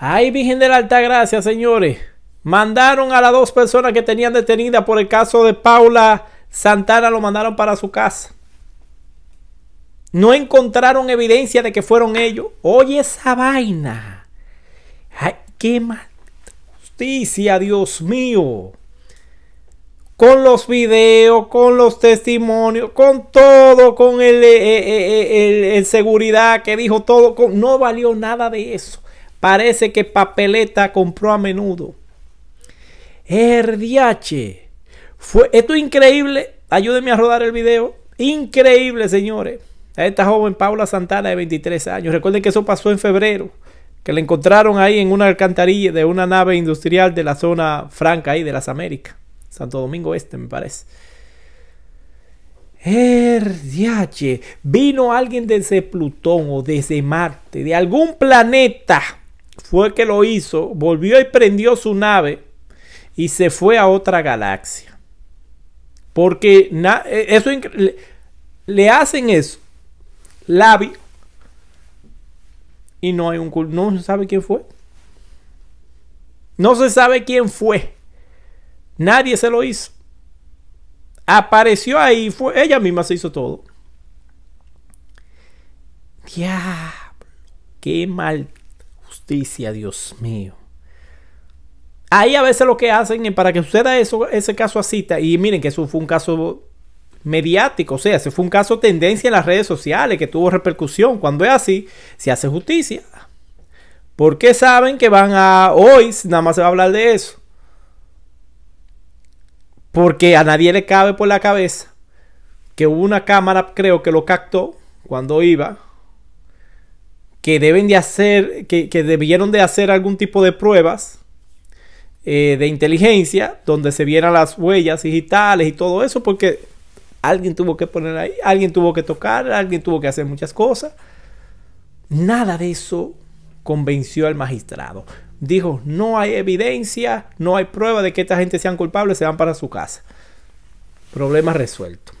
Ay, Virgen de la Altagracia, señores. Mandaron a las dos personas que tenían detenida por el caso de Paula Santana, lo mandaron para su casa. No encontraron evidencia de que fueron ellos. Oye, esa vaina. Ay, qué mal. Justicia, Dios mío. Con los videos, con los testimonios, con todo, con el, eh, eh, eh, seguridad que dijo todo. no valió nada de eso. Parece que papeleta compró a menudo. Herdiache. Fue, esto es increíble. Ayúdenme a rodar el video. Increíble, señores. A esta joven Paula Santana de 23 años. Recuerden que eso pasó en febrero. Que la encontraron ahí en una alcantarilla de una nave industrial de la zona franca ahí de las Américas. Santo Domingo Este, me parece. Herdiache. Vino alguien desde Plutón o desde Marte, de algún planeta fue que lo hizo, volvió y prendió su nave y se fue a otra galaxia. Porque eh, eso le, hacen eso. Labio. Y no hay un no se sabe quién fue. No se sabe quién fue. Nadie se lo hizo. Apareció ahí, fue ella misma se hizo todo. Diablo, qué mal justicia, Dios mío. Ahí a veces lo que hacen es para que suceda eso, ese caso así, y miren que eso fue un caso mediático, o sea, se fue un caso tendencia en las redes sociales que tuvo repercusión. Cuando es así, se hace justicia. Porque saben que van a hoy, nada más se va a hablar de eso. Porque a nadie le cabe por la cabeza que hubo una cámara, creo que lo captó cuando iba que deben de hacer, que, debieron de hacer algún tipo de pruebas eh, de inteligencia donde se vieran las huellas digitales y todo eso, porque alguien tuvo que poner ahí, alguien tuvo que tocar, alguien tuvo que hacer muchas cosas. Nada de eso convenció al magistrado. Dijo, no hay evidencia, no hay prueba de que esta gente sean culpables, se van para su casa. Problema resuelto.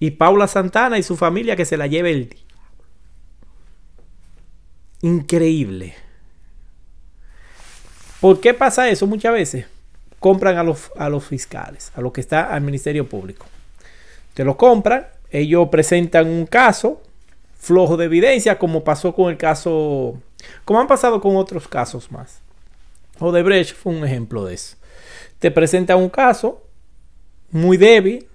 Y Paula Santana y su familia que se la lleve el día. Increíble. ¿Por qué pasa eso muchas veces? Compran a los, a los fiscales, a lo que está al Ministerio Público. Te lo compran, ellos presentan un caso flojo de evidencia, como pasó con el caso, como han pasado con otros casos más. Odebrecht fue un ejemplo de eso. Te presentan un caso muy débil,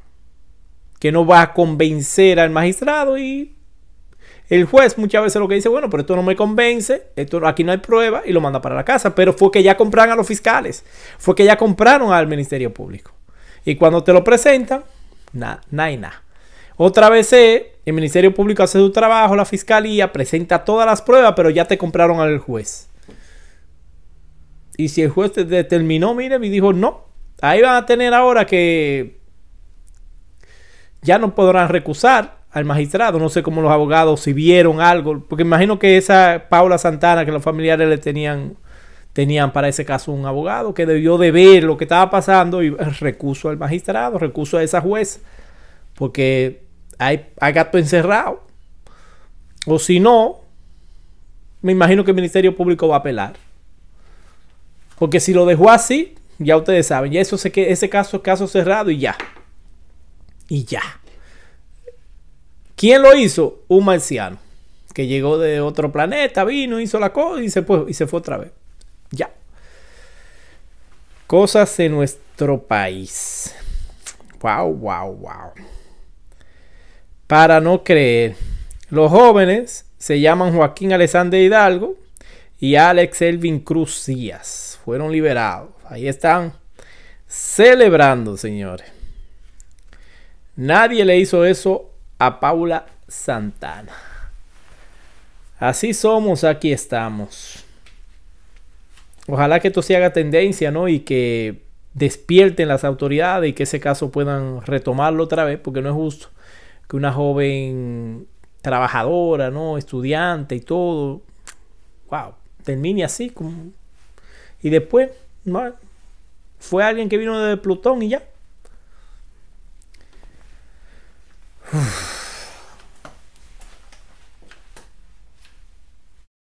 que no va a convencer al magistrado y el juez muchas veces lo que dice, bueno, pero esto no me convence, esto, aquí no hay prueba y lo manda para la casa. Pero fue que ya compraron a los fiscales, fue que ya compraron al Ministerio Público. Y cuando te lo presentan, nada, nada y nada. Otra vez eh, el Ministerio Público hace su trabajo, la fiscalía presenta todas las pruebas, pero ya te compraron al juez. Y si el juez te determinó, mire, y dijo, no, ahí van a tener ahora que ya no podrán recusar al magistrado. No sé cómo los abogados, si vieron algo, porque imagino que esa Paula Santana, que los familiares le tenían, tenían para ese caso un abogado que debió de ver lo que estaba pasando y recuso al magistrado, recuso a esa juez, porque hay, gato encerrado. O si no, me imagino que el Ministerio Público va a apelar. Porque si lo dejó así, ya ustedes saben, ya eso ese caso es caso cerrado y ya. Y ya. ¿Quién lo hizo? Un marciano que llegó de otro planeta, vino, hizo la cosa y se fue, y se fue otra vez. Ya. Cosas de nuestro país. Wow, wow, wow. Para no creer. Los jóvenes se llaman Joaquín Alexander Hidalgo y Alex Elvin Cruz Díaz. Fueron liberados. Ahí están celebrando, señores. Nadie le hizo eso a Paula Santana. Así somos, aquí estamos. Ojalá que esto se haga tendencia, ¿no? Y que despierten las autoridades y que ese caso puedan retomarlo otra vez, porque no es justo que una joven trabajadora, ¿no? Estudiante y todo, wow, termine así. Como... Y después, ¿no? fue alguien que vino de Plutón y ya.